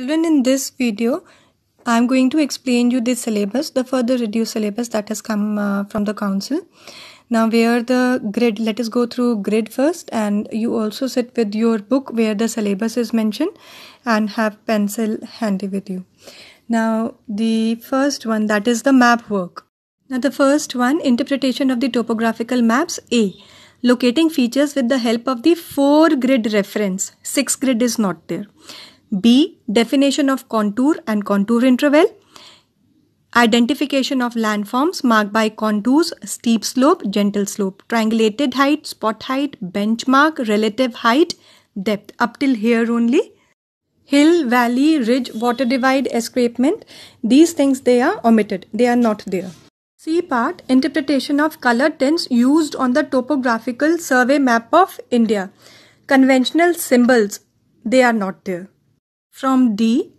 Children, in this video, I'm going to explain you the syllabus, the further reduced syllabus that has come uh, from the council. Now, where the grid, let us go through grid first, and you also sit with your book where the syllabus is mentioned and have pencil handy with you. Now, the first one that is the map work. Now, the first one, interpretation of the topographical maps, A locating features with the help of the four grid reference. Six grid is not there. B. Definition of contour and contour interval. Identification of landforms marked by contours, steep slope, gentle slope, triangulated height, spot height, benchmark, relative height, depth. Up till here only. Hill, valley, ridge, water divide, escarpment. These things they are omitted. They are not there. C part interpretation of color tints used on the topographical survey map of India. Conventional symbols they are not there. From D,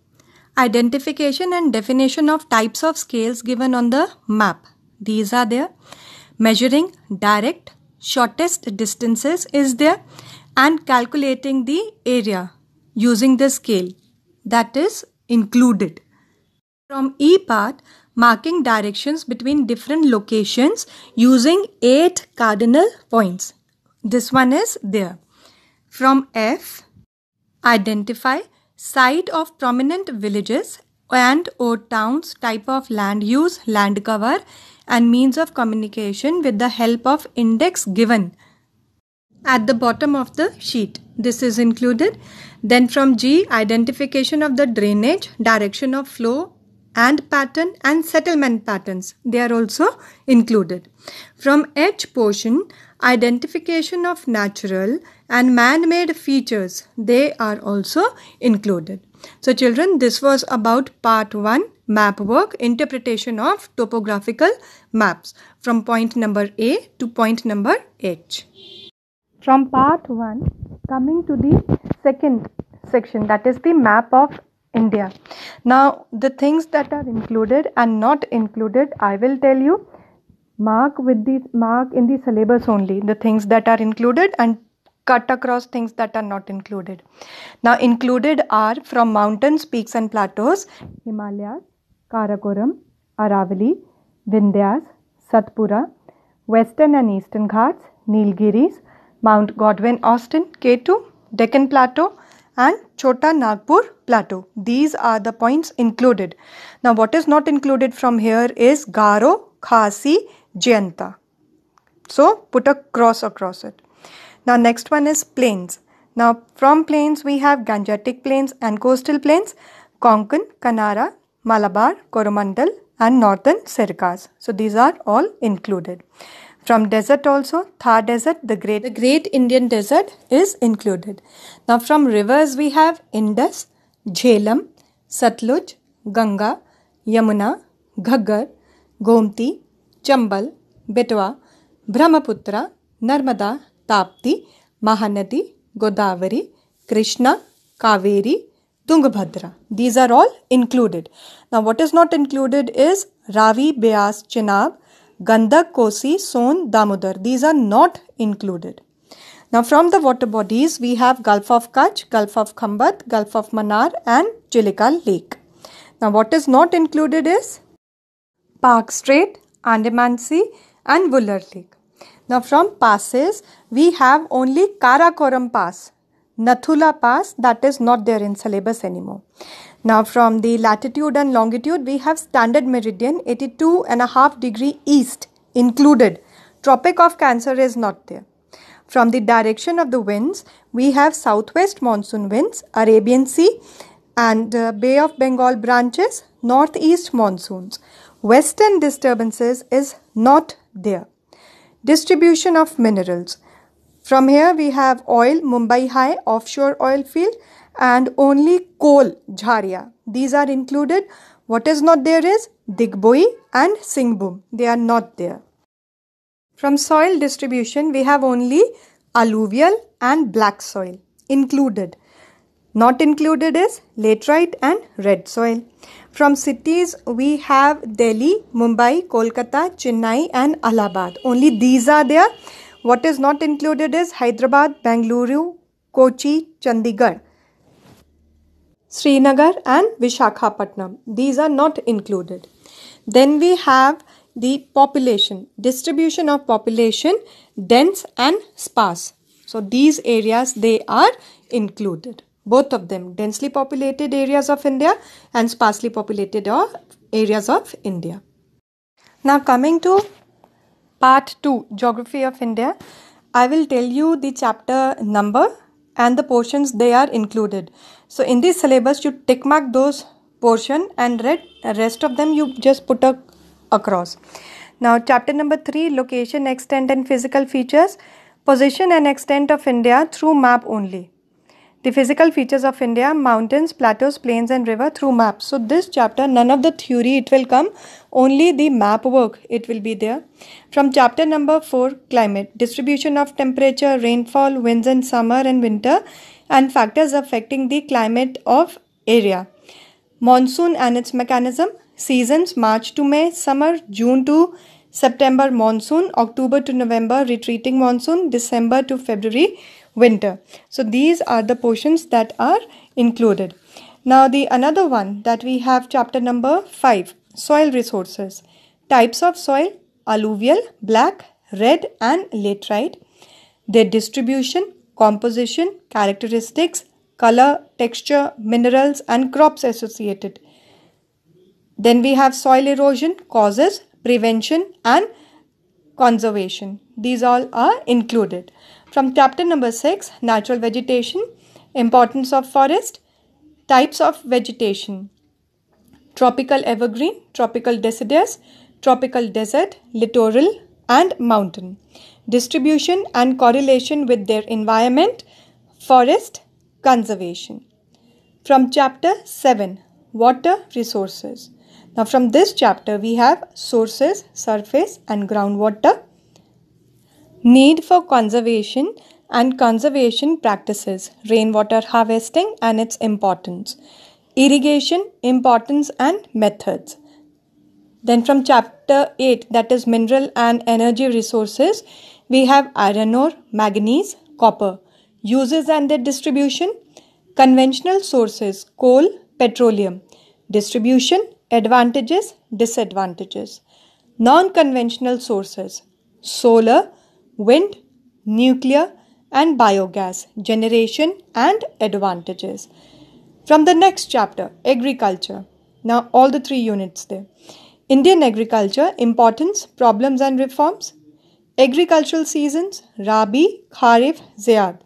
identification and definition of types of scales given on the map. These are there. Measuring direct, shortest distances is there and calculating the area using the scale that is included. From E part, marking directions between different locations using 8 cardinal points. This one is there. From F, identify Site of prominent villages and or towns, type of land use, land cover and means of communication with the help of index given at the bottom of the sheet. This is included. Then from G, identification of the drainage, direction of flow and pattern and settlement patterns. They are also included. From H portion, identification of natural, and man-made features. They are also included. So children, this was about part 1 map work interpretation of topographical maps from point number A to point number H. From part 1 coming to the second section that is the map of India. Now the things that are included and not included I will tell you mark with the mark in the syllabus only the things that are included and cut across things that are not included. Now, included are from mountains, peaks, and plateaus Himalayas, Karakoram, Aravali, Vindhyas, Satpura, Western and Eastern Ghats, Nilgiris, Mount Godwin Austen, K2, Deccan Plateau, and Chota Nagpur Plateau. These are the points included. Now, what is not included from here is Garo, Khasi, Jayanta. So, put a cross across it. Now next one is plains. Now from plains we have Gangetic plains and coastal plains, Konkan, Kanara, Malabar, Coromandel and northern Sirkas. So these are all included. From desert also, Thar Desert, the Great, the Great Indian Desert is included. Now from rivers we have Indus, Jhelum, Satluj, Ganga, Yamuna, Ghaggar, Gomti, Chambal, Betwa, Brahmaputra, Narmada Tapti, Mahanadi godavari krishna kaveri tungabhadra these are all included now what is not included is ravi beas chenab gandak kosi son damodar these are not included now from the water bodies we have gulf of kutch gulf of Kambat, gulf of manar and chilika lake now what is not included is park strait andaman sea and wuller lake now from passes, we have only Karakoram Pass, Nathula Pass that is not there in syllabus anymore. Now from the latitude and longitude, we have standard meridian 82 and a half degree east included. Tropic of Cancer is not there. From the direction of the winds, we have southwest monsoon winds, Arabian Sea and uh, Bay of Bengal branches, northeast monsoons. Western disturbances is not there. Distribution of minerals. From here we have oil, Mumbai High, offshore oil field and only coal, Jharia. These are included. What is not there is Digboi and Singbum. They are not there. From soil distribution we have only alluvial and black soil included. Not included is laterite and red soil. From cities, we have Delhi, Mumbai, Kolkata, Chennai, and Allahabad. Only these are there. What is not included is Hyderabad, Bangalore, Kochi, Chandigarh, Srinagar, and Vishakhapatnam. These are not included. Then we have the population, distribution of population, dense and sparse. So these areas they are included both of them densely populated areas of India and sparsely populated areas of India. Now coming to part 2 geography of India I will tell you the chapter number and the portions they are included. So in this syllabus you tick mark those portion and read rest of them you just put a, across. Now chapter number 3 location extent and physical features position and extent of India through map only the physical features of India, mountains, plateaus, plains and river through maps. So this chapter, none of the theory it will come, only the map work it will be there. From chapter number 4, climate, distribution of temperature, rainfall, winds in summer and winter and factors affecting the climate of area. Monsoon and its mechanism, seasons March to May, summer, June to September monsoon, October to November retreating monsoon, December to February winter. So these are the portions that are included. Now the another one that we have chapter number 5 soil resources. Types of soil alluvial, black, red and laterite. Their distribution, composition, characteristics, color, texture, minerals and crops associated. Then we have soil erosion, causes, prevention and conservation. These all are included. From chapter number 6, Natural Vegetation, Importance of Forest, Types of Vegetation, Tropical Evergreen, Tropical Deciduous, Tropical Desert, Littoral and Mountain, Distribution and Correlation with their Environment, Forest, Conservation. From chapter 7, Water Resources. Now from this chapter we have sources, surface and groundwater, need for conservation and conservation practices, rainwater harvesting and its importance, irrigation, importance and methods. Then from chapter 8 that is mineral and energy resources we have iron ore, manganese, copper, uses and their distribution, conventional sources coal, petroleum, distribution Advantages, disadvantages. Non conventional sources solar, wind, nuclear, and biogas generation and advantages. From the next chapter, agriculture. Now, all the three units there. Indian agriculture, importance, problems, and reforms. Agricultural seasons, Rabi, Kharif, Zaid.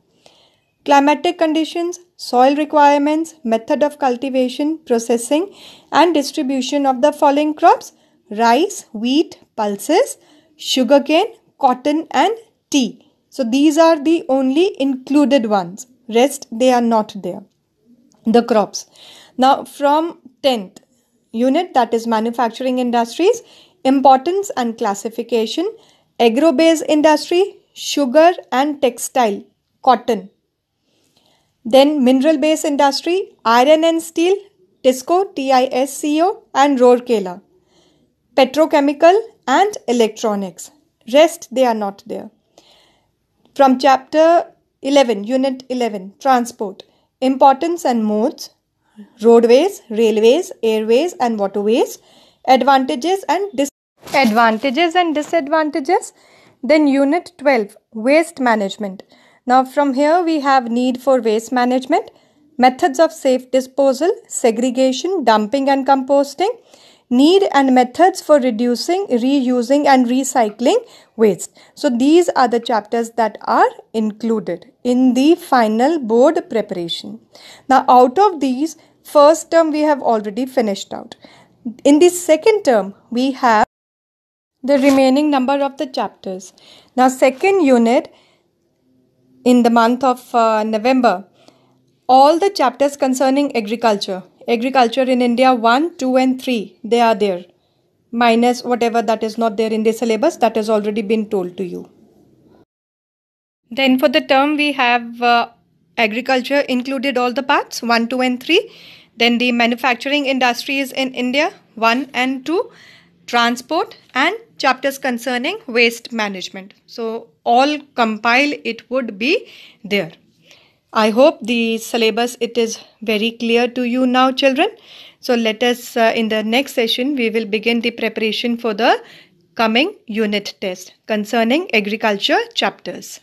Climatic conditions, soil requirements, method of cultivation, processing and distribution of the following crops rice, wheat, pulses, sugarcane, cotton and tea. So these are the only included ones. Rest they are not there. The crops. Now from 10th unit that is manufacturing industries, importance and classification, agro-based industry, sugar and textile, cotton. Then mineral based industry, iron and steel, TISCO, TISCO and Roorkela, Petrochemical and electronics. Rest they are not there. From chapter 11, unit 11, transport, importance and modes, roadways, railways, airways and waterways, advantages and advantages and disadvantages. Then unit 12, waste management. Now from here we have need for waste management, methods of safe disposal, segregation, dumping and composting, need and methods for reducing, reusing and recycling waste. So these are the chapters that are included in the final board preparation. Now out of these, first term we have already finished out. In the second term, we have the remaining number of the chapters. Now second unit in the month of uh, November all the chapters concerning agriculture. Agriculture in India 1, 2, and 3, they are there. Minus whatever that is not there in the syllabus, that has already been told to you. Then for the term, we have uh, agriculture included all the parts 1, 2, and 3. Then the manufacturing industries in India 1 and 2, transport, and chapters concerning waste management. So all compile it would be there. I hope the syllabus it is very clear to you now children. So let us uh, in the next session we will begin the preparation for the coming unit test concerning agriculture chapters.